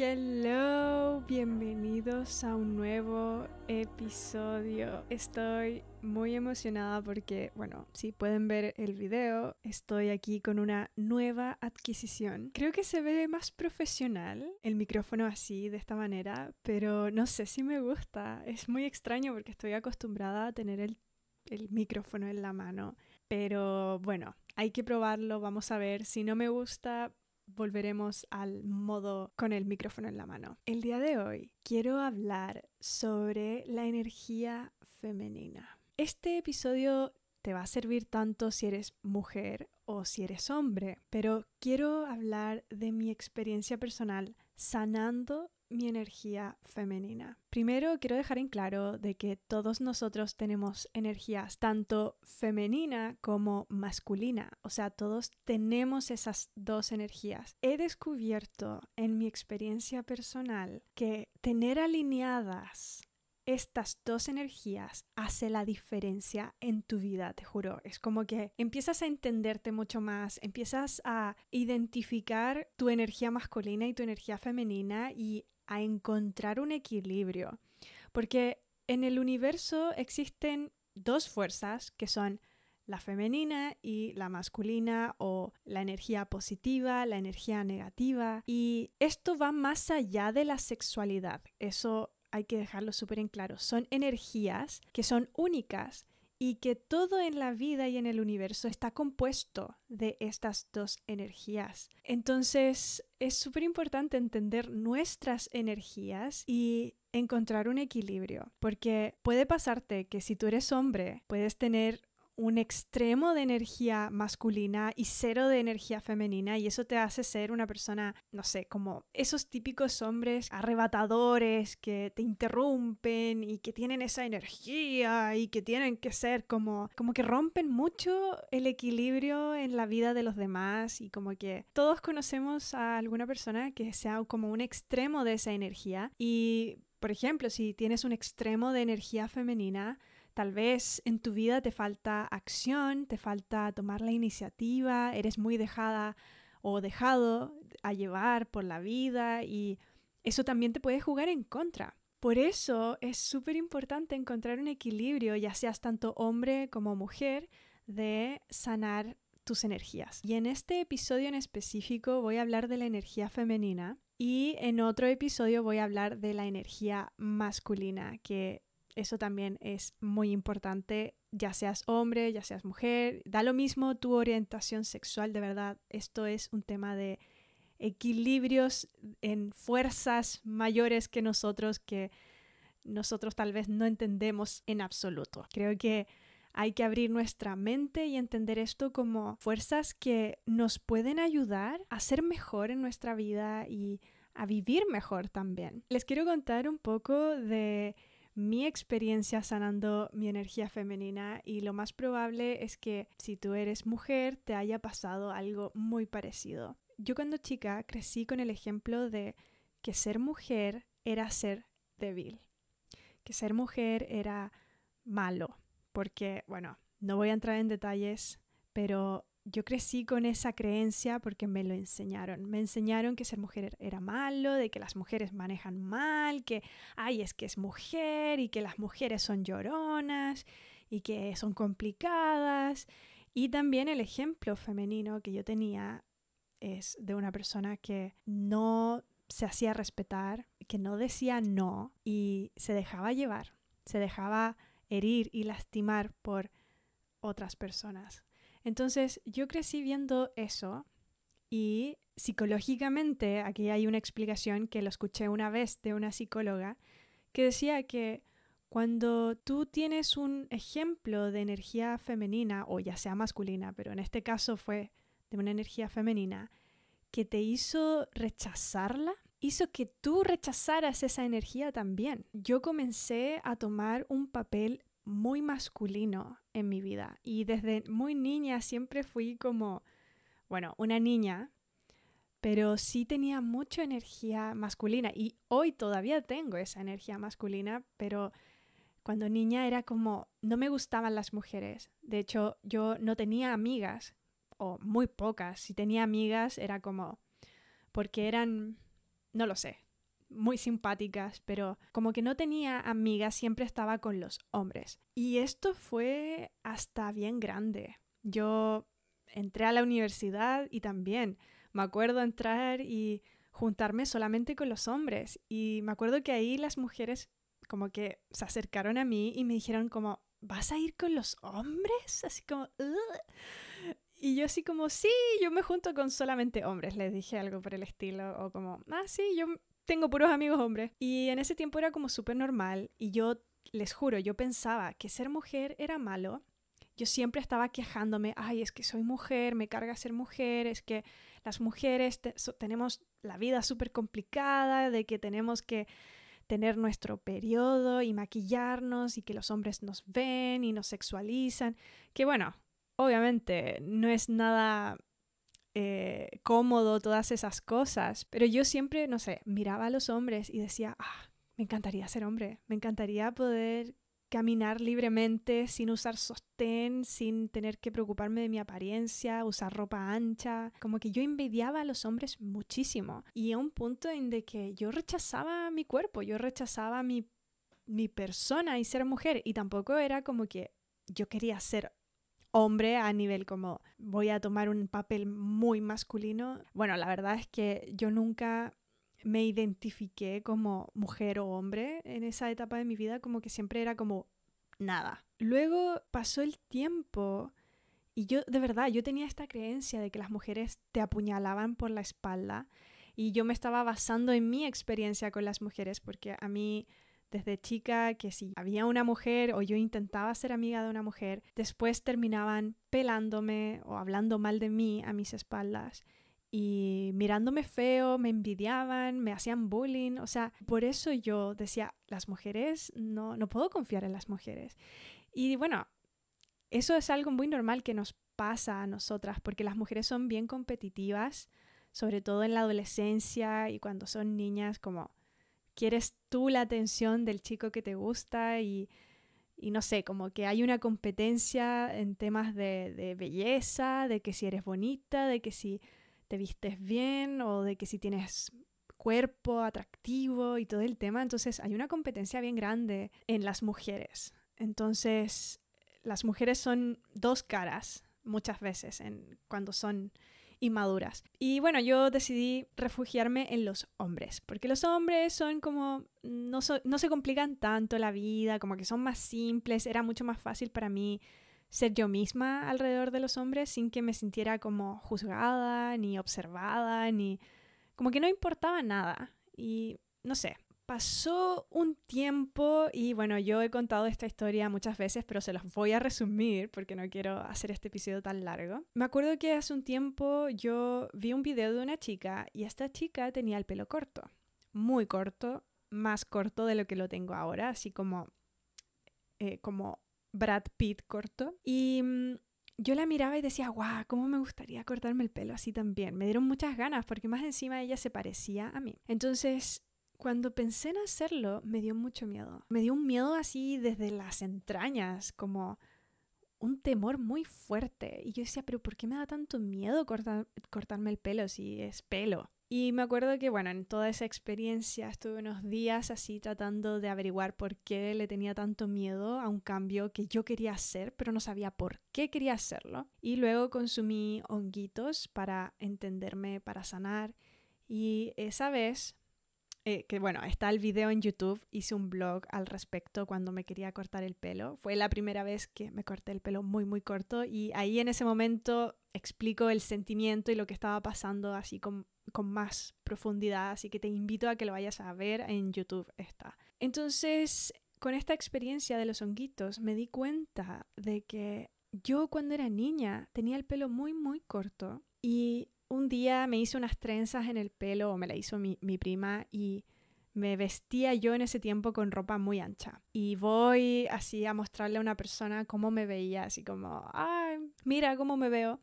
Hello, bienvenidos a un nuevo episodio. Estoy muy emocionada porque, bueno, si pueden ver el video, estoy aquí con una nueva adquisición. Creo que se ve más profesional el micrófono así, de esta manera, pero no sé si me gusta. Es muy extraño porque estoy acostumbrada a tener el, micrófono en la mano. Pero bueno, hay que probarlo, vamos a ver. Si no me gusta, volveremos al modo con el micrófono en la mano. El día de hoy quiero hablar sobre la energía femenina. Este episodio te va a servir tanto si eres mujer o si eres hombre, pero quiero hablar de mi experiencia personal sanando mi energía femenina. Primero quiero dejar en claro de que todos nosotros tenemos energías tanto femenina como masculina, o sea, todos tenemos esas dos energías. He descubierto en mi experiencia personal que tener alineadas estas dos energías hace la diferencia en tu vida, te juro. Es como que empiezas a entenderte mucho más, empiezas a identificar tu energía masculina y tu energía femenina y a encontrar un equilibrio. Porque en el universo existen dos fuerzas que son la femenina y la masculina o la energía positiva, la energía negativa. Y esto va más allá de la sexualidad. Eso hay que dejarlo súper en claro, son energías que son únicas y que todo en la vida y en el universo está compuesto de estas dos energías. Entonces es súper importante entender nuestras energías y encontrar un equilibrio, porque puede pasarte que si tú eres hombre, puedes tener un extremo de energía masculina y cero de energía femenina y eso te hace ser una persona, no sé, como esos típicos hombres arrebatadores que te interrumpen y que tienen esa energía y que tienen que ser como como que rompen mucho el equilibrio en la vida de los demás y como que todos conocemos a alguna persona que sea como un extremo de esa energía y por ejemplo, si tienes un extremo de energía femenina, Tal vez en tu vida te falta acción, te falta tomar la iniciativa, eres muy dejada o dejado a llevar por la vida y eso también te puede jugar en contra. Por eso es súper importante encontrar un equilibrio, ya seas tanto hombre como mujer, de sanar tus energías. Y en este episodio en específico voy a hablar de la energía femenina y en otro episodio voy a hablar de la energía masculina, que eso también es muy importante, ya seas hombre, ya seas mujer, da lo mismo tu orientación sexual, de verdad, esto es un tema de equilibrios en fuerzas mayores que nosotros que nosotros tal vez no entendemos en absoluto. Creo que hay que abrir nuestra mente y entender esto como fuerzas que nos pueden ayudar a ser mejor en nuestra vida y a vivir mejor también. Les quiero contar un poco de mi experiencia sanando mi energía femenina y lo más probable es que si tú eres mujer te haya pasado algo muy parecido. Yo cuando chica crecí con el ejemplo de que ser mujer era ser débil, que ser mujer era malo, porque bueno, no voy a entrar en detalles, pero yo crecí con esa creencia porque me lo enseñaron. Me enseñaron que ser mujer e-, era malo, de que las mujeres manejan mal, que, ay, es que es mujer y que las mujeres son lloronas y que son complicadas. Y también el ejemplo femenino que yo tenía es de una persona que no se hacía respetar, que no decía no y se dejaba llevar, se dejaba herir y lastimar por otras personas. Entonces yo crecí viendo eso y psicológicamente aquí hay una explicación que lo escuché una vez de una psicóloga que decía que cuando tú tienes un ejemplo de energía femenina o ya sea masculina, pero en este caso fue de una energía femenina, que te hizo rechazarla, hizo que tú rechazaras esa energía también. Yo comencé a tomar un papel muy masculino en mi vida y desde muy niña siempre fui como, bueno, una niña, pero sí tenía mucha energía masculina y hoy todavía tengo esa energía masculina, pero cuando niña era como, no me gustaban las mujeres, de hecho yo no tenía amigas o muy pocas, si tenía amigas era como, porque eran, no lo sé, muy simpáticas, pero como que no tenía amigas, siempre estaba con los hombres. Y esto fue hasta bien grande. Yo entré a la universidad y también me acuerdo entrar y juntarme solamente con los hombres. Y me acuerdo que ahí las mujeres como que se acercaron a mí y me dijeron como, ¿vas a ir con los hombres? Así como, Y yo así como, sí, yo me junto con solamente hombres, les dije algo por el estilo, o como, ah, sí, yo tengo puros amigos hombres. Y en ese tiempo era como súper normal y yo les juro, yo pensaba que ser mujer era malo. Yo siempre estaba quejándome, ay, es que soy mujer, me carga ser mujer, es que las mujeres tenemos la vida súper complicada, de que tenemos que tener nuestro periodo y maquillarnos y que los hombres nos ven y nos sexualizan, que bueno, obviamente no es nada eh, cómodo, todas esas cosas. Pero yo siempre, no sé, miraba a los hombres y decía, ah, me encantaría ser hombre, me encantaría poder caminar libremente sin usar sostén, sin tener que preocuparme de mi apariencia, usar ropa ancha. Como que yo envidiaba a los hombres muchísimo. Y a un punto en de que yo rechazaba mi cuerpo, yo rechazaba mi, mi persona y ser mujer. Y tampoco era como que yo quería ser hombre a nivel como voy a tomar un papel muy masculino. Bueno, la verdad es que yo nunca me identifiqué como mujer o hombre en esa etapa de mi vida, como que siempre era como nada. Luego pasó el tiempo y yo, de verdad, yo tenía esta creencia de que las mujeres te apuñalaban por la espalda y yo me estaba basando en mi experiencia con las mujeres porque a mí desde chica que si había una mujer o yo intentaba ser amiga de una mujer, después terminaban pelándome o hablando mal de mí a mis espaldas y mirándome feo, me envidiaban, me hacían bullying, o sea, por eso yo decía, las mujeres, no, no puedo confiar en las mujeres. Y bueno, eso es algo muy normal que nos pasa a nosotras, porque las mujeres son bien competitivas, sobre todo en la adolescencia y cuando son niñas, como quieres tú la atención del chico que te gusta y, no sé, como que hay una competencia en temas de, belleza, de que si eres bonita, de que si te vistes bien o de que si tienes cuerpo atractivo y todo el tema. Entonces hay una competencia bien grande en las mujeres. Entonces las mujeres son dos caras muchas veces en, cuando son y maduras. Y bueno, yo decidí refugiarme en los hombres, porque los hombres son como, no, no se complican tanto la vida, como que son más simples, era mucho más fácil para mí ser yo misma alrededor de los hombres sin que me sintiera como juzgada, ni observada, ni... como que no importaba nada. Y no sé, Pasó un tiempo y bueno, yo he contado esta historia muchas veces, pero se los voy a resumir porque no quiero hacer este episodio tan largo. Me acuerdo que hace un tiempo yo vi un video de una chica y esta chica tenía el pelo corto, muy corto, más corto de lo que lo tengo ahora, así como, eh, como Brad Pitt corto. Y mm, yo la miraba y decía, guau, cómo me gustaría cortarme el pelo así también. Me dieron muchas ganas porque más encima ella se parecía a mí. Entonces cuando pensé en hacerlo, me dio mucho miedo. Me dio un miedo así desde las entrañas, como un temor muy fuerte. Y yo decía, pero ¿por qué me da tanto miedo cortarme el pelo si es pelo? Y me acuerdo que, bueno, en toda esa experiencia estuve unos días así tratando de averiguar por qué le tenía tanto miedo a un cambio que yo quería hacer, pero no sabía por qué quería hacerlo. Y luego consumí honguitos para entenderme, para sanar. Y esa vez eh, que bueno, está el video en YouTube, hice un blog al respecto cuando me quería cortar el pelo. Fue la primera vez que me corté el pelo muy, muy corto y ahí en ese momento explico el sentimiento y lo que estaba pasando así con, con más profundidad, así que te invito a que lo vayas a ver en YouTube está. Entonces, con esta experiencia de los honguitos me di cuenta de que yo cuando era niña tenía el pelo muy, muy corto y un día me hice unas trenzas en el pelo, o me la hizo mi, mi prima, y me vestía yo en ese tiempo con ropa muy ancha. Y voy así a mostrarle a una persona cómo me veía, así como, ay, mira cómo me veo.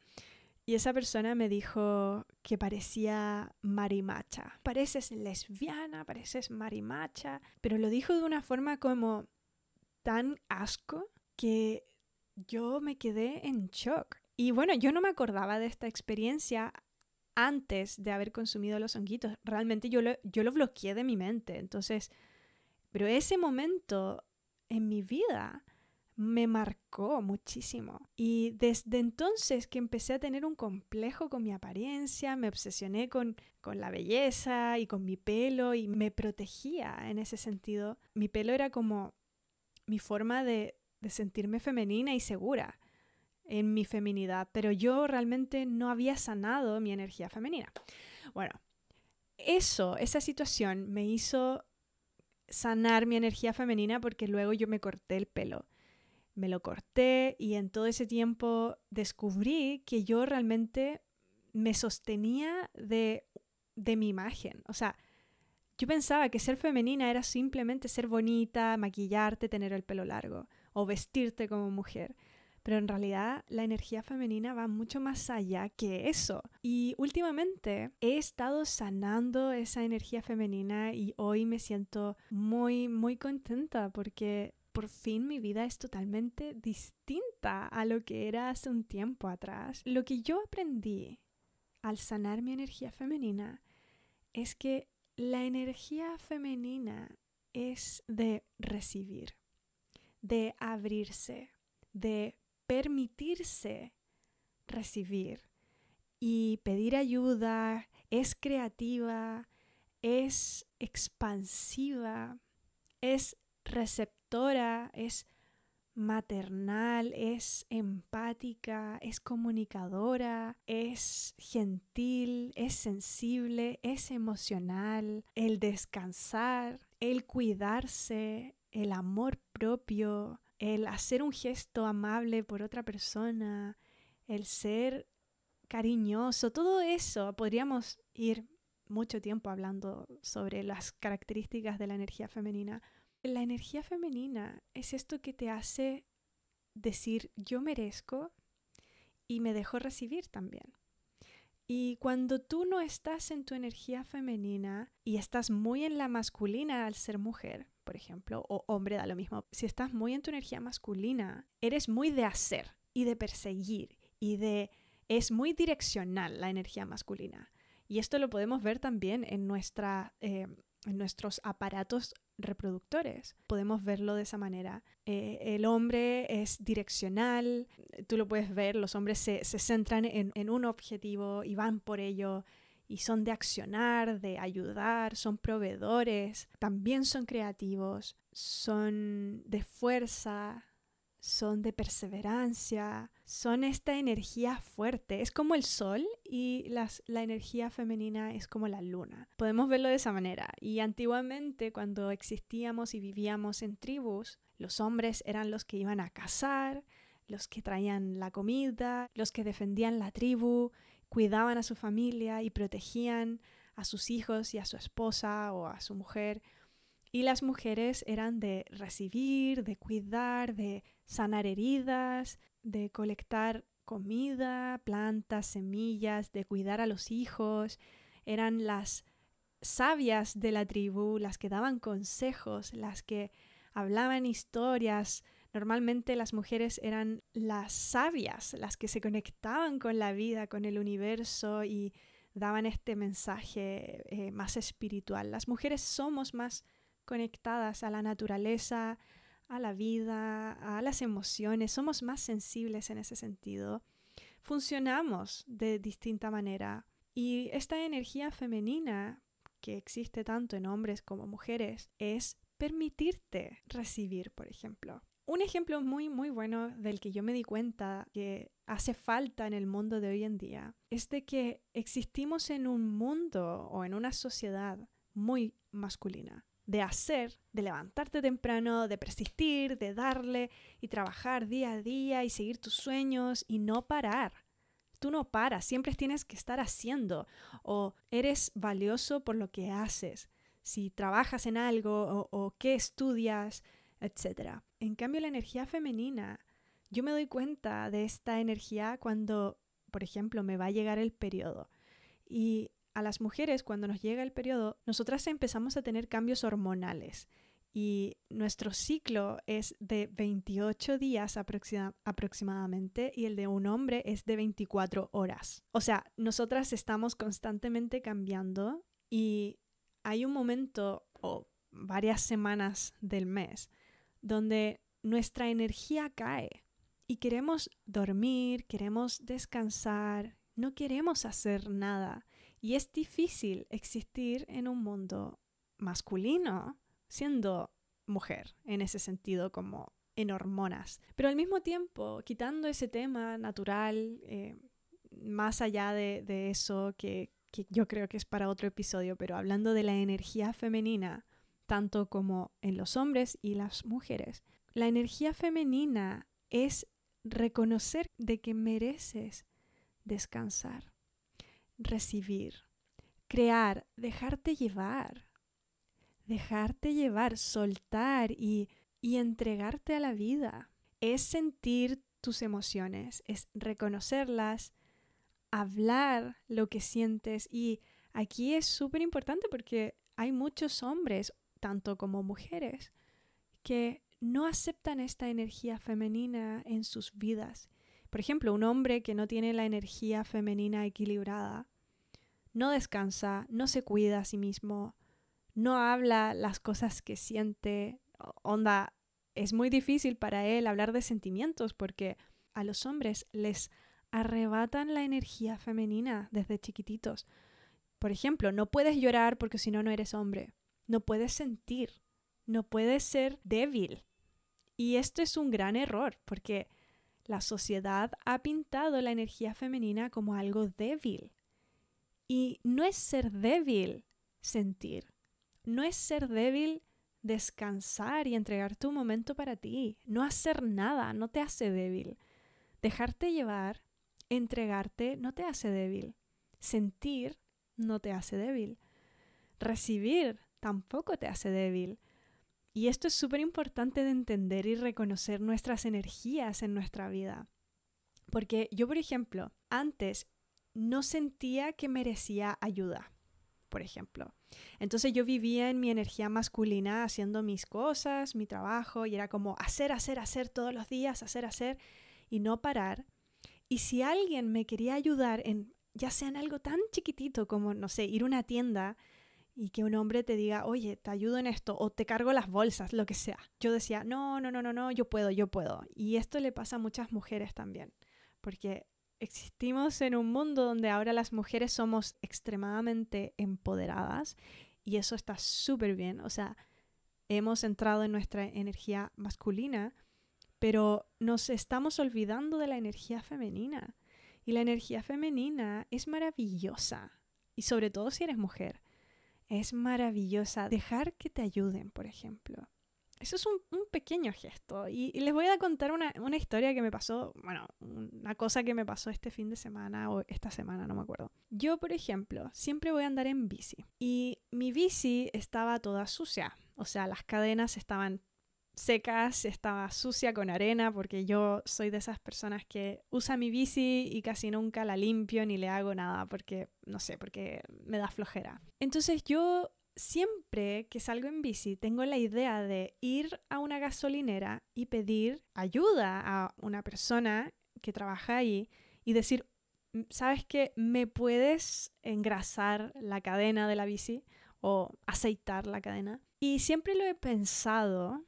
Y esa persona me dijo que parecía marimacha. Pareces lesbiana, pareces marimacha. Pero lo dijo de una forma como tan asco que yo me quedé en shock. Y bueno, yo no me acordaba de esta experiencia antes de haber consumido los honguitos. Realmente yo lo, bloqueé de mi mente. Entonces, pero ese momento en mi vida me marcó muchísimo. Y desde entonces que empecé a tener un complejo con mi apariencia, me obsesioné con, la belleza y con mi pelo y me protegía en ese sentido. Mi pelo era como mi forma de sentirme femenina y segura en mi feminidad, pero yo realmente no había sanado mi energía femenina. Bueno, eso, esa situación me hizo sanar mi energía femenina porque luego yo me corté el pelo. Me lo corté y en todo ese tiempo descubrí que yo realmente me sostenía de, de mi imagen. O sea, yo pensaba que ser femenina era simplemente ser bonita, maquillarte, tener el pelo largo o vestirte como mujer. Pero en realidad la energía femenina va mucho más allá que eso. Y últimamente he estado sanando esa energía femenina y hoy me siento muy, muy contenta porque por fin mi vida es totalmente distinta a lo que era hace un tiempo atrás. Lo que yo aprendí al sanar mi energía femenina es que la energía femenina es de recibir, de abrirse, de permitirse recibir y pedir ayuda, es creativa, es expansiva, es receptora, es maternal, es empática, es comunicadora, es gentil, es sensible, es emocional, el descansar, el cuidarse, el amor propio, el hacer un gesto amable por otra persona, el ser cariñoso, todo eso, podríamos ir mucho tiempo hablando sobre las características de la energía femenina. La energía femenina es esto que te hace decir yo merezco y me dejo recibir también. Y cuando tú no estás en tu energía femenina y estás muy en la masculina al ser mujer, por ejemplo, o hombre, da lo mismo. Si estás muy en tu energía masculina, eres muy de hacer y de perseguir y de... Es muy direccional la energía masculina. Y esto lo podemos ver también en, nuestra, em, en nuestros aparatos reproductores. Podemos verlo de esa manera. Eh, el hombre es direccional, tú lo puedes ver, los hombres se, centran en, en, un objetivo y van por ello y son de accionar, de ayudar, son proveedores, también son creativos, son de fuerza, son de perseverancia, son esta energía fuerte. Es como el sol y la energía femenina es como la luna. Podemos verlo de esa manera. Y antiguamente, cuando existíamos y vivíamos en tribus, los hombres eran los que iban a cazar, los que traían la comida, los que defendían la tribu, cuidaban a su familia y protegían a sus hijos y a su esposa o a su mujer. Y las mujeres eran de recibir, de cuidar, de sanar heridas, de colectar comida, plantas, semillas, de cuidar a los hijos. Eran las sabias de la tribu, las que daban consejos, las que hablaban historias, Normalmente las mujeres eran las sabias, las que se conectaban con la vida, con el universo y daban este mensaje eh, más espiritual. Las mujeres somos más conectadas a la naturaleza, a la vida, a las emociones, somos más sensibles en ese sentido. Funcionamos de distinta manera y esta energía femenina que existe tanto en hombres como mujeres es permitirte recibir, por ejemplo. Un ejemplo muy, muy bueno del que yo me di cuenta que hace falta en el mundo de hoy en día es de que existimos en un mundo o en una sociedad muy masculina, de hacer, de levantarte temprano, de persistir, de darle y trabajar día a día y seguir tus sueños y no parar tú no paras, siempre tienes que estar haciendo o eres valioso por lo que haces, si trabajas en algo o, qué estudias, etc. En cambio, la energía femenina, yo me doy cuenta de esta energía cuando, por ejemplo, me va a llegar el periodo. Y a las mujeres, cuando nos llega el periodo, nosotras empezamos a tener cambios hormonales. Y nuestro ciclo es de 28 días aproximadamente y el de un hombre es de 24 horas. O sea, nosotras estamos constantemente cambiando y hay un momento o varias semanas del mes donde nuestra energía cae y queremos dormir, queremos descansar, no queremos hacer nada. Y es difícil existir en un mundo masculino siendo mujer, en ese sentido como en hormonas. Pero al mismo tiempo, quitando ese tema natural, eh, más allá de, eso que yo creo que es para otro episodio, pero hablando de la energía femenina, tanto como en los hombres y las mujeres. La energía femenina es reconocer de que mereces descansar, recibir, crear, dejarte llevar, dejarte llevar, soltar y, y entregarte a la vida. Es sentir tus emociones, es reconocerlas, hablar lo que sientes y aquí es súper importante porque hay muchos hombres tanto como mujeres, que no aceptan esta energía femenina en sus vidas. Por ejemplo, un hombre que no tiene la energía femenina equilibrada, no descansa, no se cuida a sí mismo, no habla las cosas que siente. Onda, es muy difícil para él hablar de sentimientos porque a los hombres les arrebatan la energía femenina desde chiquititos. Por ejemplo, no puedes llorar porque si no, no eres hombre no puedes sentir, no puedes ser débil. Y esto es un gran error porque la sociedad ha pintado la energía femenina como algo débil. Y no es ser débil sentir, no es ser débil descansar y entregar tu momento para ti. No hacer nada no te hace débil. Dejarte llevar, entregarte no te hace débil. Sentir no te hace débil. Recibir tampoco te hace débil. Y esto es súper importante de entender y reconocer nuestras energías en nuestra vida. Porque yo, por ejemplo, antes no sentía que merecía ayuda, por ejemplo. Entonces yo vivía en mi energía masculina haciendo mis cosas, mi trabajo, y era como hacer, hacer, hacer todos los días, hacer, hacer, y no parar. Y si alguien me quería ayudar en, ya sea en algo tan chiquitito como, no sé, ir a una tienda, y que un hombre te diga, oye, te ayudo en esto o te cargo las bolsas, lo que sea. Yo decía, no, no, no, no, no, yo puedo, yo puedo. Y esto le pasa a muchas mujeres también, porque existimos en un mundo donde ahora las mujeres somos extremadamente empoderadas y eso está súper bien. O sea, hemos entrado en nuestra energía masculina, pero nos estamos olvidando de la energía femenina. Y la energía femenina es maravillosa, y sobre todo si eres mujer es maravillosa. Dejar que te ayuden, por ejemplo. Eso es un, pequeño gesto. Y, les voy a contar una, una, historia que me pasó, bueno, una cosa que me pasó este fin de semana o esta semana, no me acuerdo. Yo, por ejemplo, siempre voy a andar en bici. Y mi bici estaba toda sucia. O sea, las cadenas estaban seca, estaba sucia con arena, porque yo soy de esas personas que usa mi bici y casi nunca la limpio ni le hago nada, porque, no sé, porque me da flojera. Entonces yo siempre que salgo en bici tengo la idea de ir a una gasolinera y pedir ayuda a una persona que trabaja ahí y decir, mm, ¿sabes qué? ¿Me puedes engrasar la cadena de la bici o aceitar la cadena? Y siempre lo he pensado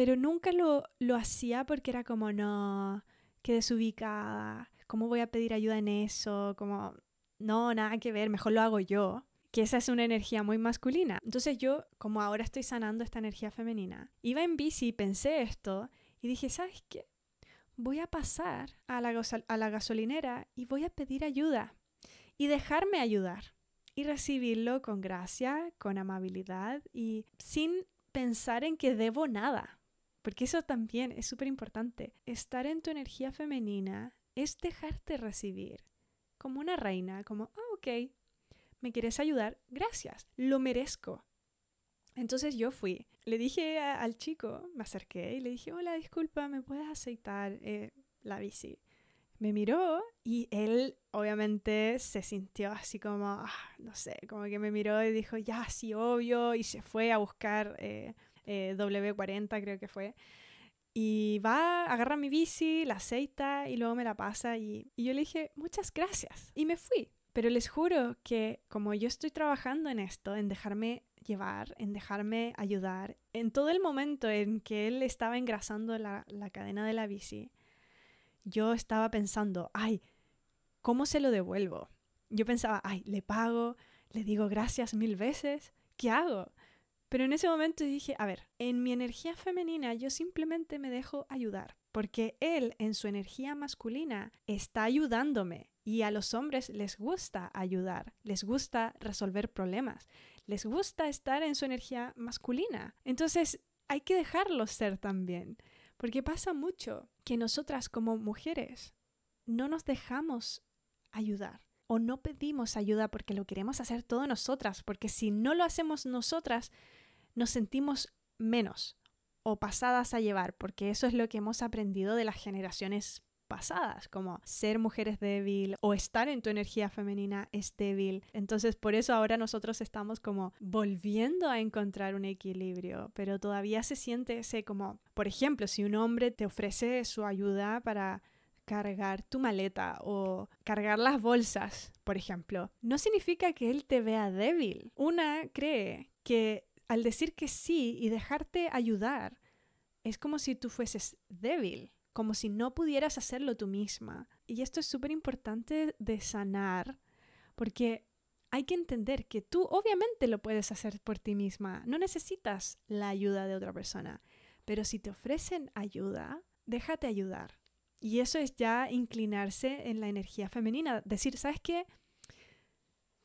pero nunca lo, hacía porque era como, no, que desubicada, ¿cómo voy a pedir ayuda en eso? Como, no, nada que ver, mejor lo hago yo. Que esa es una energía muy masculina. Entonces yo, como ahora estoy sanando esta energía femenina, iba en bici, y pensé esto y dije, ¿sabes qué? Voy a pasar a la, a la gasolinera y voy a pedir ayuda y dejarme ayudar y recibirlo con gracia, con amabilidad y sin pensar en que debo nada. Porque eso también es súper importante. Estar en tu energía femenina es dejarte recibir. Como una reina, como, ah, ok, me quieres ayudar, gracias, lo merezco. Entonces yo fui, le dije al chico, me acerqué y le dije, hola, disculpa, ¿me puedes aceitar eh, la bici? Me miró y él obviamente se sintió así como, ah, no sé, como que me miró y dijo, ya, sí, obvio, y se fue a buscar eh, eh, W40 creo que fue. Y va, agarra mi bici, la aceita y luego me la pasa y, y yo le dije muchas gracias y me fui. Pero les juro que como yo estoy trabajando en esto, en dejarme llevar, en dejarme ayudar, en todo el momento en que él estaba engrasando la, la cadena de la bici, yo estaba pensando, ay, ¿cómo se lo devuelvo? Yo pensaba, ay, le pago, le digo gracias mil veces, ¿qué hago? Pero en ese momento dije, a ver, en mi energía femenina yo simplemente me dejo ayudar, porque él en su energía masculina está ayudándome y a los hombres les gusta ayudar, les gusta resolver problemas, les gusta estar en su energía masculina. Entonces hay que dejarlo ser también, porque pasa mucho que nosotras como mujeres no nos dejamos ayudar o no pedimos ayuda porque lo queremos hacer todo nosotras, porque si no lo hacemos nosotras, nos sentimos menos o pasadas a llevar, porque eso es lo que hemos aprendido de las generaciones pasadas, como ser mujer es débil o estar en tu energía femenina es débil. Entonces por eso ahora nosotros estamos como volviendo a encontrar un equilibrio, pero todavía se siente ese como, por ejemplo, si un hombre te ofrece su ayuda para cargar tu maleta o cargar las bolsas, por ejemplo, no significa que él te vea débil. Una cree que al decir que sí y dejarte ayudar, es como si tú fueses débil, como si no pudieras hacerlo tú misma. Y esto es súper importante de sanar, porque hay que entender que tú obviamente lo puedes hacer por ti misma, no necesitas la ayuda de otra persona, pero si te ofrecen ayuda, déjate ayudar. Y eso es ya inclinarse en la energía femenina, decir, ¿sabes qué?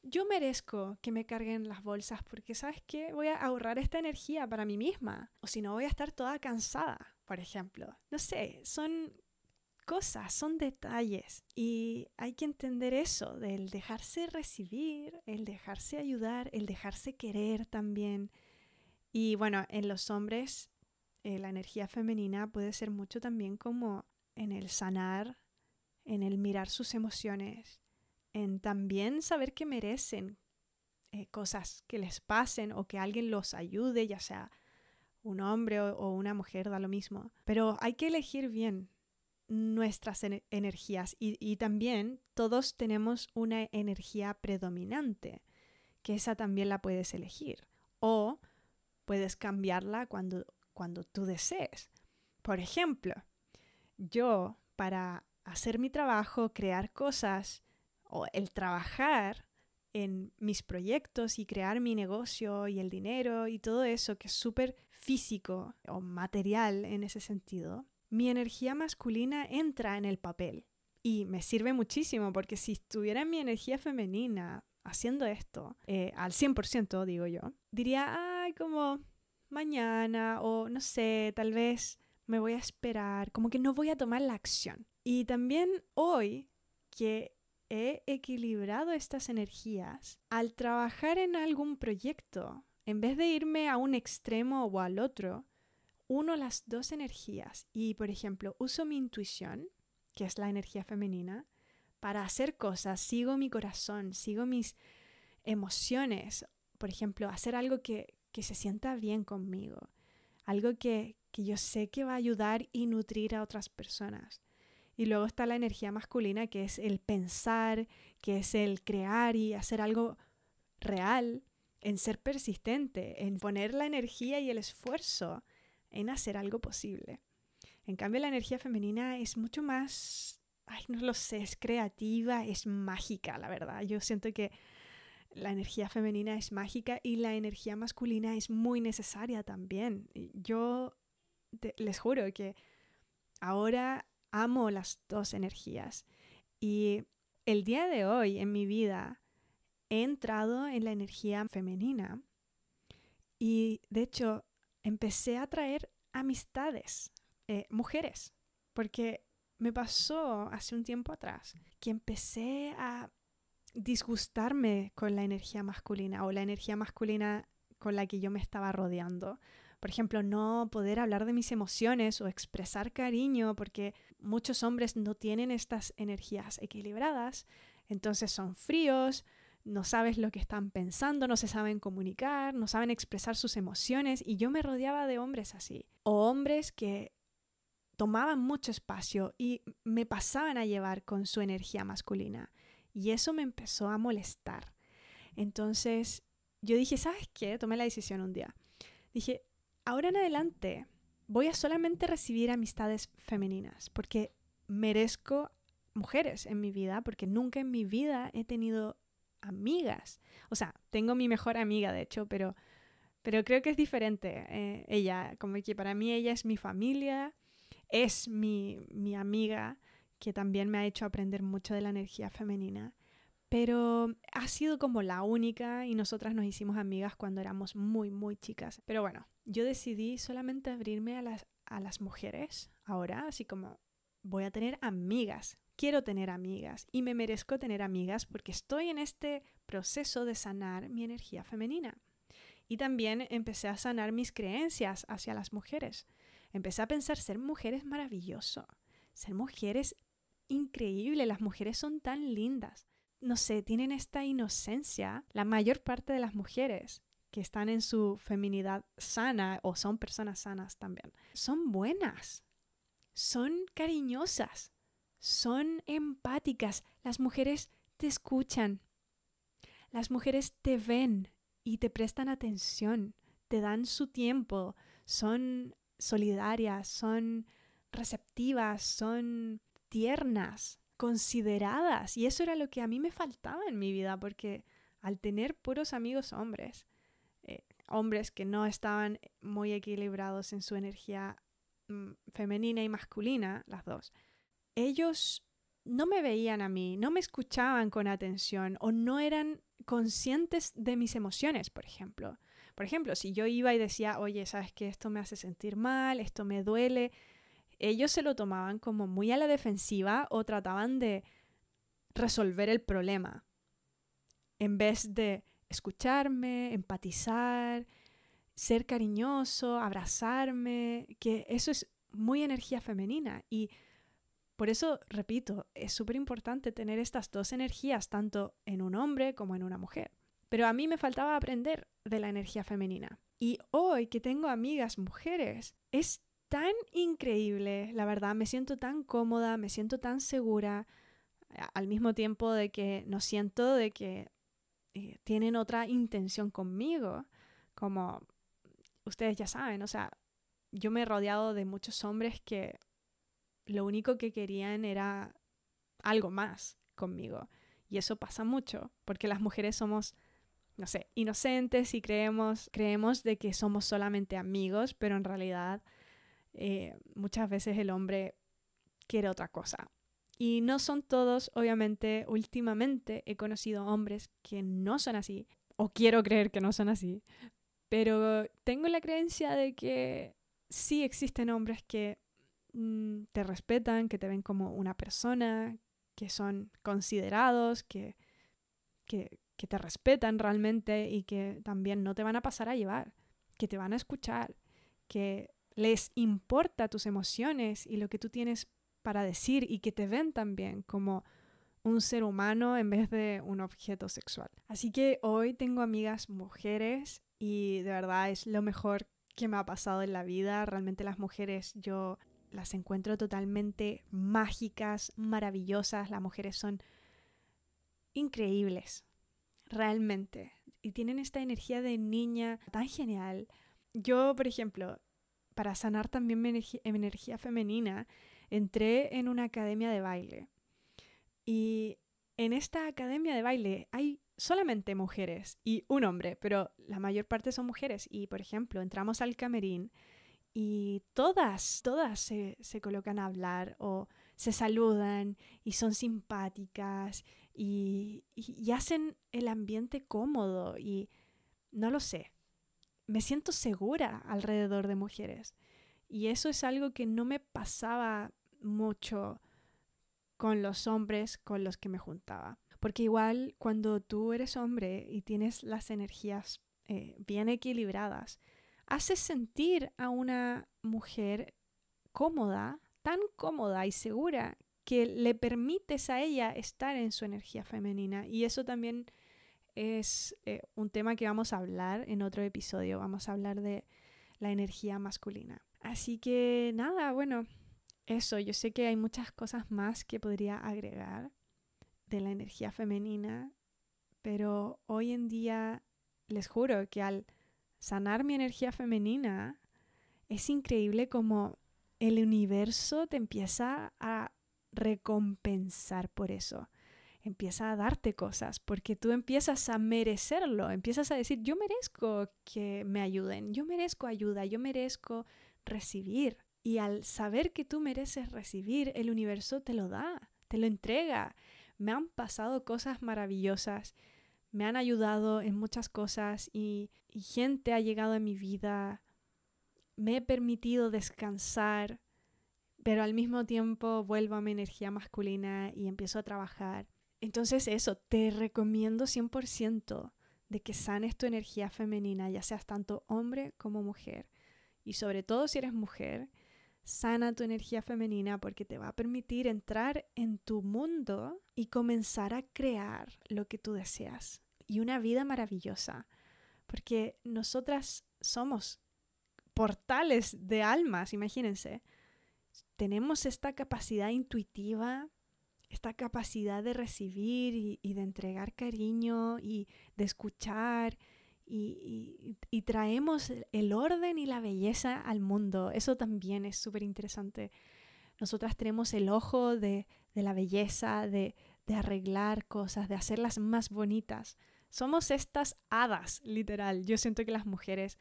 yo merezco que me carguen las bolsas porque, ¿sabes qué? Voy a ahorrar esta energía para mí misma. O si no, voy a estar toda cansada, por ejemplo. No sé, son cosas, son detalles. Y hay que entender eso, del dejarse recibir, el dejarse ayudar, el dejarse querer también. Y bueno, en los hombres, eh, la energía femenina puede ser mucho también como en el sanar, en el mirar sus emociones, también saber que merecen eh, cosas que les pasen o que alguien los ayude, ya sea un hombre o, una mujer, da lo mismo. Pero hay que elegir bien nuestras energías y, también todos tenemos una energía predominante, que esa también la puedes elegir o puedes cambiarla cuando, cuando tú desees. Por ejemplo, yo para hacer mi trabajo, crear cosas, o el trabajar en mis proyectos y crear mi negocio y el dinero y todo eso que es súper físico o material en ese sentido, mi energía masculina entra en el papel y me sirve muchísimo porque si estuviera mi energía femenina haciendo esto, eh, al 100% digo yo, diría, ay, como mañana o no sé, tal vez me voy a esperar, como que no voy a tomar la acción. Y también hoy que he equilibrado estas energías al trabajar en algún proyecto. En vez de irme a un extremo o al otro, uno las dos energías y, por ejemplo, uso mi intuición, que es la energía femenina, para hacer cosas, sigo mi corazón, sigo mis emociones, por ejemplo, hacer algo que, se sienta bien conmigo, algo que yo sé que va a ayudar y nutrir a otras personas. Y luego está la energía masculina, que es el pensar, que es el crear y hacer algo real, en ser persistente, en poner la energía y el esfuerzo en hacer algo posible. En cambio, la energía femenina es mucho más, ay, no lo sé, es creativa, es mágica, la verdad. Yo siento que la energía femenina es mágica y la energía masculina es muy necesaria también. Yo les juro que ahora amo las dos energías. Y el día de hoy en mi vida he entrado en la energía femenina y de hecho empecé a traer amistades, eh, mujeres, porque me pasó hace un tiempo atrás que empecé a disgustarme con la energía masculina o la energía masculina con la que yo me estaba rodeando. Por ejemplo, no poder hablar de mis emociones o expresar cariño porque muchos hombres no tienen estas energías equilibradas, entonces son fríos, no sabes lo que están pensando, no se saben comunicar, no saben expresar sus emociones y yo me rodeaba de hombres así, o hombres que tomaban mucho espacio y me pasaban a llevar con su energía masculina y eso me empezó a molestar. Entonces yo dije, ¿sabes qué? Tomé la decisión un día. Dije, ahora en adelante voy a solamente recibir amistades femeninas, porque merezco mujeres en mi vida, porque nunca en mi vida he tenido amigas. O sea, tengo mi mejor amiga, de hecho, pero, pero creo que es diferente eh, ella, como que para mí ella es mi familia, es mi, mi amiga, que también me ha hecho aprender mucho de la energía femenina pero ha sido como la única y nosotras nos hicimos amigas cuando éramos muy, muy chicas. Pero bueno, yo decidí solamente abrirme a las, a las mujeres ahora, así como voy a tener amigas, quiero tener amigas y me merezco tener amigas porque estoy en este proceso de sanar mi energía femenina. Y también empecé a sanar mis creencias hacia las mujeres. Empecé a pensar ser mujeres es maravilloso, ser mujeres increíble, las mujeres son tan lindas no sé, tienen esta inocencia, la mayor parte de las mujeres que están en su feminidad sana o son personas sanas también, son buenas, son cariñosas, son empáticas, las mujeres te escuchan, las mujeres te ven y te prestan atención, te dan su tiempo, son solidarias, son receptivas, son tiernas, consideradas. Y eso era lo que a mí me faltaba en mi vida, porque al tener puros amigos hombres, eh, hombres que no estaban muy equilibrados en su energía mm, femenina y masculina, las dos, ellos no me veían a mí, no me escuchaban con atención o no eran conscientes de mis emociones, por ejemplo. Por ejemplo, si yo iba y decía, oye, sabes que esto me hace sentir mal, esto me duele, ellos se lo tomaban como muy a la defensiva o trataban de resolver el problema en vez de escucharme, empatizar, ser cariñoso, abrazarme, que eso es muy energía femenina y por eso, repito, es súper importante tener estas dos energías tanto en un hombre como en una mujer. Pero a mí me faltaba aprender de la energía femenina. Y hoy que tengo amigas mujeres, es tan increíble, la verdad, me siento tan cómoda, me siento tan segura, al mismo tiempo de que no siento de que eh, tienen otra intención conmigo, como ustedes ya saben, o sea, yo me he rodeado de muchos hombres que lo único que querían era algo más conmigo. Y eso pasa mucho, porque las mujeres somos, no sé, inocentes y creemos, creemos de que somos solamente amigos, pero en realidad eh, muchas veces el hombre quiere otra cosa. Y no son todos, obviamente, últimamente he conocido hombres que no son así, o quiero creer que no son así, pero tengo la creencia de que sí existen hombres que mm, te respetan, que te ven como una persona, que son considerados, que, que, que te respetan realmente y que también no te van a pasar a llevar, que te van a escuchar, que les importa tus emociones y lo que tú tienes para decir y que te ven también como un ser humano en vez de un objeto sexual. Así que hoy tengo amigas mujeres y de verdad es lo mejor que me ha pasado en la vida. Realmente las mujeres yo las encuentro totalmente mágicas, maravillosas. Las mujeres son increíbles, realmente. Y tienen esta energía de niña tan genial. Yo, por ejemplo, para sanar también mi, energía femenina, entré en una academia de baile. Y en esta academia de baile hay solamente mujeres y un hombre, pero la mayor parte son mujeres. Y, por ejemplo, entramos al camerín y todas, todas se, colocan a hablar o se saludan y son simpáticas y hacen el ambiente cómodo y no lo sé me siento segura alrededor de mujeres. Y eso es algo que no me pasaba mucho con los hombres con los que me juntaba. Porque igual cuando tú eres hombre y tienes las energías eh, bien equilibradas, haces sentir a una mujer cómoda, tan cómoda y segura que le permites a ella estar en su energía femenina. Y eso también es eh, un tema que vamos a hablar en otro episodio. Vamos a hablar de la energía masculina. Así que nada, bueno, eso, yo sé que hay muchas cosas más que podría agregar de la energía femenina, pero hoy en día les juro que al sanar mi energía femenina, es increíble como el universo te empieza a recompensar por eso empieza a darte cosas, porque tú empiezas a merecerlo, empiezas a decir, yo merezco que me ayuden, yo merezco ayuda, yo merezco recibir. Y al saber que tú mereces recibir, el universo te lo da, te lo entrega. Me han pasado cosas maravillosas, me han ayudado en muchas cosas y, gente ha llegado a mi vida, me he permitido descansar, pero al mismo tiempo vuelvo a mi energía masculina y empiezo a trabajar entonces eso, te recomiendo 100% de que sanes tu energía femenina, ya seas tanto hombre como mujer. Y sobre todo si eres mujer, sana tu energía femenina porque te va a permitir entrar en tu mundo y comenzar a crear lo que tú deseas. Y una vida maravillosa, porque nosotras somos portales de almas, imagínense. Tenemos esta capacidad intuitiva esta capacidad de recibir y, de entregar cariño y de escuchar y, traemos el orden y la belleza al mundo. Eso también es súper interesante. Nosotras tenemos el ojo de, la belleza, de, de, arreglar cosas, de hacerlas más bonitas. Somos estas hadas, literal. Yo siento que las mujeres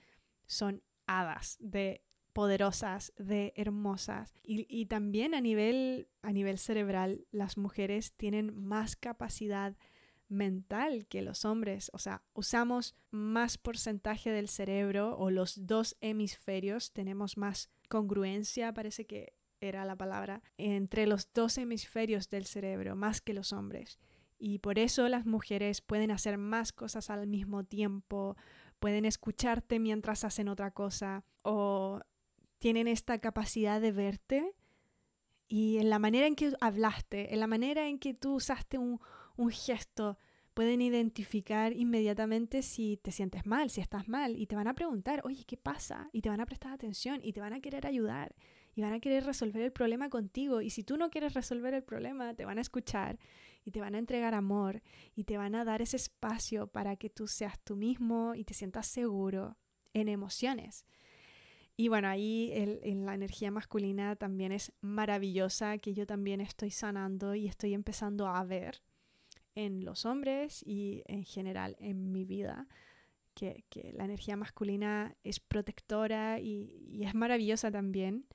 son hadas de poderosas, de hermosas. Y, también a nivel, a nivel cerebral, las mujeres tienen más capacidad mental que los hombres. O sea, usamos más porcentaje del cerebro o los dos hemisferios, tenemos más congruencia, parece que era la palabra, entre los dos hemisferios del cerebro, más que los hombres. Y por eso las mujeres pueden hacer más cosas al mismo tiempo, pueden escucharte mientras hacen otra cosa o tienen esta capacidad de verte y en la manera en que hablaste, en la manera en que tú usaste un, un gesto, pueden identificar inmediatamente si te sientes mal, si estás mal, y te van a preguntar, oye, ¿qué pasa? Y te van a prestar atención y te van a querer ayudar y van a querer resolver el problema contigo. Y si tú no quieres resolver el problema, te van a escuchar y te van a entregar amor y te van a dar ese espacio para que tú seas tú mismo y te sientas seguro en emociones. Y bueno, ahí la energía masculina también es maravillosa, que yo también estoy sanando y estoy empezando a ver en los hombres y en general en mi vida, que, la energía masculina es protectora y, es maravillosa también,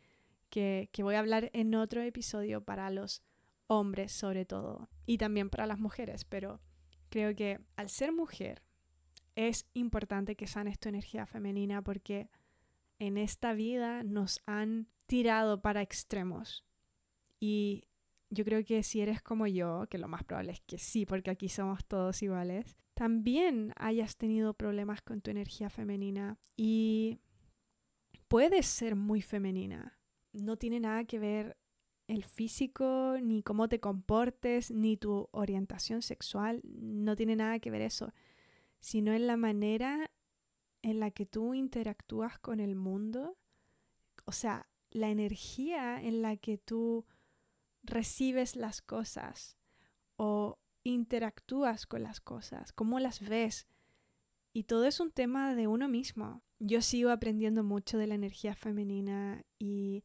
que, que voy a hablar en otro episodio para los hombres sobre todo y también para las mujeres, pero creo que al ser mujer es importante que sanes tu energía femenina porque en esta vida nos han tirado para extremos. Y yo creo que si eres como yo, que lo más probable es que sí, porque aquí somos todos iguales, también hayas tenido problemas con tu energía femenina y puedes ser muy femenina. No tiene nada que ver el físico, ni cómo te comportes, ni tu orientación sexual, no tiene nada que ver eso, sino en la manera en la que tú interactúas con el mundo, o sea, la energía en la que tú recibes las cosas o interactúas con las cosas, cómo las ves. Y todo es un tema de uno mismo. Yo sigo aprendiendo mucho de la energía femenina y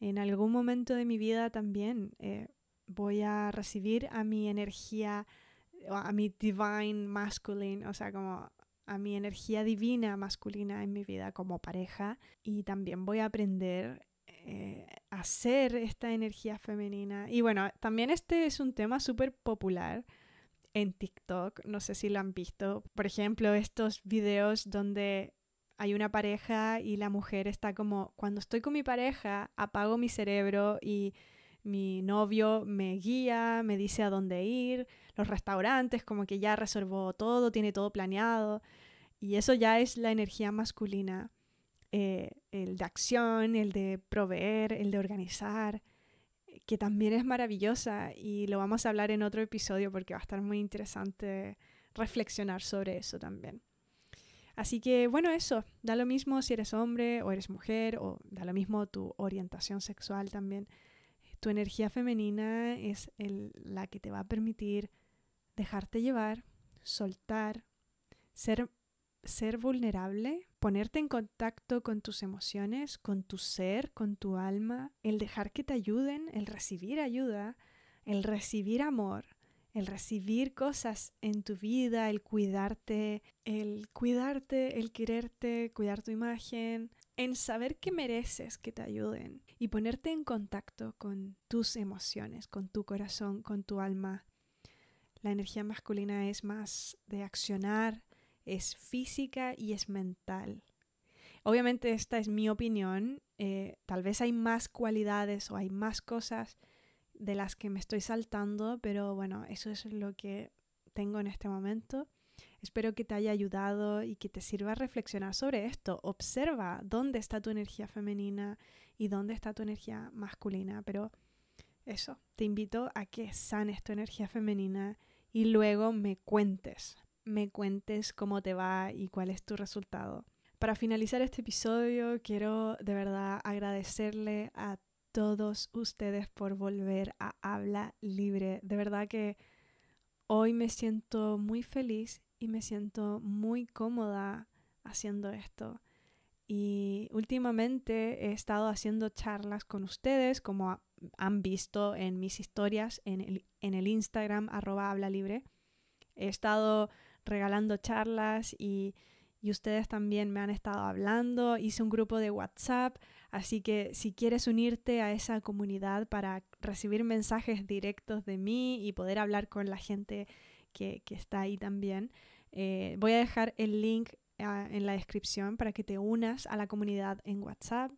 en algún momento de mi vida también eh, voy a recibir a mi energía, a mi divine masculine, o sea, como a mi energía divina masculina en mi vida como pareja y también voy a aprender eh, a ser esta energía femenina. Y bueno, también este es un tema súper popular en TikTok, no sé si lo han visto. Por ejemplo, estos videos donde hay una pareja y la mujer está como, cuando estoy con mi pareja, apago mi cerebro y mi novio me guía, me dice a dónde ir, los restaurantes, como que ya reservó todo, tiene todo planeado. Y eso ya es la energía masculina, eh, el de acción, el de proveer, el de organizar, que también es maravillosa y lo vamos a hablar en otro episodio porque va a estar muy interesante reflexionar sobre eso también. Así que bueno, eso, da lo mismo si eres hombre o eres mujer o da lo mismo tu orientación sexual también tu energía femenina es la que te va a permitir dejarte llevar, soltar, ser, ser vulnerable, ponerte en contacto con tus emociones, con tu ser, con tu alma, el dejar que te ayuden, el recibir ayuda, el recibir amor, el recibir cosas en tu vida, el cuidarte, el cuidarte, el quererte, cuidar tu imagen, en saber que mereces que te ayuden y ponerte en contacto con tus emociones, con tu corazón, con tu alma. La energía masculina es más de accionar, es física y es mental. Obviamente esta es mi opinión, eh, tal vez hay más cualidades o hay más cosas de las que me estoy saltando, pero bueno, eso es lo que tengo en este momento Espero que te haya ayudado y que te sirva a reflexionar sobre esto. Observa dónde está tu energía femenina y dónde está tu energía masculina, pero eso, te invito a que sanes tu energía femenina y luego me cuentes, me cuentes cómo te va y cuál es tu resultado. Para finalizar este episodio, quiero de verdad agradecerle a todos ustedes por volver a Habla Libre. De verdad que hoy me siento muy feliz y me siento muy cómoda haciendo esto. Y últimamente he estado haciendo charlas con ustedes, como han visto en mis historias en el, Instagram arroba habla libre. He estado regalando charlas y, ustedes también me han estado hablando. Hice un grupo de WhatsApp, así que si quieres unirte a esa comunidad para recibir mensajes directos de mí y poder hablar con la gente que está ahí también, eh, voy a dejar el link ah, en la descripción para que te unas a la comunidad en WhatsApp.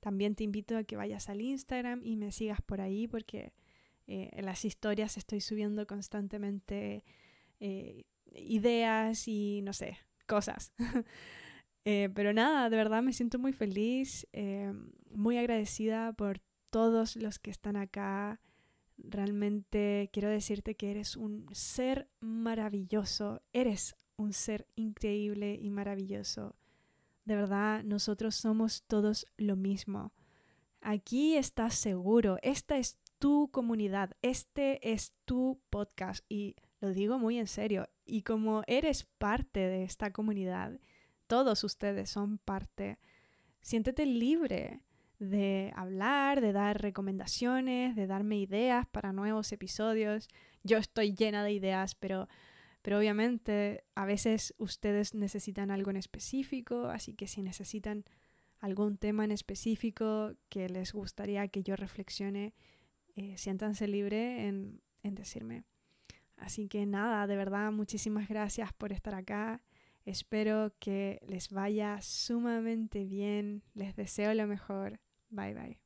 También te invito a que vayas al Instagram y me sigas por ahí porque eh, en las historias estoy subiendo constantemente eh, ideas y no sé, cosas. pero nada, de verdad me siento muy feliz, muy agradecida por todos los que están acá Realmente quiero decirte que eres un ser maravilloso, eres un ser increíble y maravilloso. De verdad, nosotros somos todos lo mismo. Aquí estás seguro, esta es tu comunidad, este es tu podcast y lo digo muy en serio. Y como eres parte de esta comunidad, todos ustedes son parte, siéntete libre de hablar, de dar recomendaciones, de darme ideas para nuevos episodios. Yo estoy llena de ideas, pero, obviamente a veces ustedes necesitan algo en específico, así que si necesitan algún tema en específico que les gustaría que yo reflexione, eh, siéntanse libre en decirme. Así que nada, de verdad, muchísimas gracias por estar acá. Espero que les vaya sumamente bien. Les deseo lo mejor. Bye bye.